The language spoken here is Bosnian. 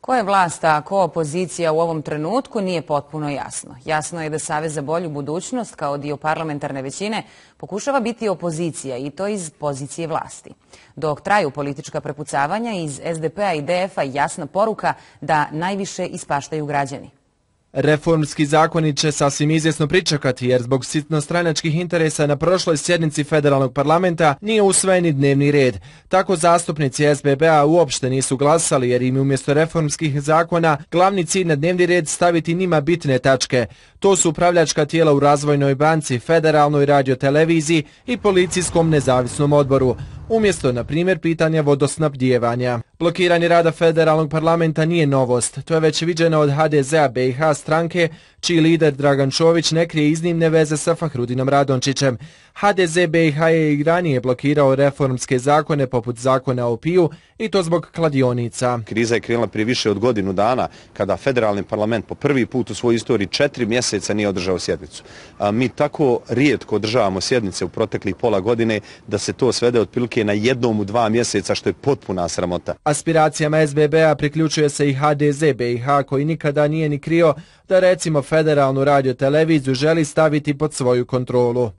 Ko je vlast, a ko opozicija u ovom trenutku nije potpuno jasno. Jasno je da Save za bolju budućnost kao dio parlamentarne većine pokušava biti opozicija i to iz pozicije vlasti. Dok traju politička prepucavanja iz SDP-a i DF-a jasna poruka da najviše ispaštaju građani. Reformski zakoni će sasvim izjesno pričakati jer zbog sitno stranačkih interesa na prošloj sjednici federalnog parlamenta nije usvojeni dnevni red. Tako zastupnici SBB-a p-a uopšte nisu glasali jer im umjesto reformskih zakona glavni cilj na dnevni red staviti njima bitne tačke. To su upravljačka tijela u Razvojnoj banci, Federalnoj radioteleviziji i Policijskom nezavisnom odboru umjesto, na primjer, pitanja vodosnabdjevanja. Blokiranje rada federalnog parlamenta nije novost, to je već viđeno od HDZ-a BiH stranke, čiji lider Dragan Čović ne krije iznimne veze sa Fahrudinom Radončićem. HDZ BiH je i ranije blokirao reformske zakone poput zakona o piju i to zbog kladionica. Kriza je krenula prije više od godinu dana kada federalni parlament po prvi put u svojoj istoriji četiri mjeseca nije održao sjednicu. A mi tako rijetko održavamo sjednice u proteklih pola godine da se to svede otprilike odluke na jednom u dva mjeseca, što je potpuna sramota. Aspiracijama SBB-a priključuje se i HDZ BiH, koji nikada nije ni krio da recimo federalnu radioteleviziju želi staviti pod svoju kontrolu.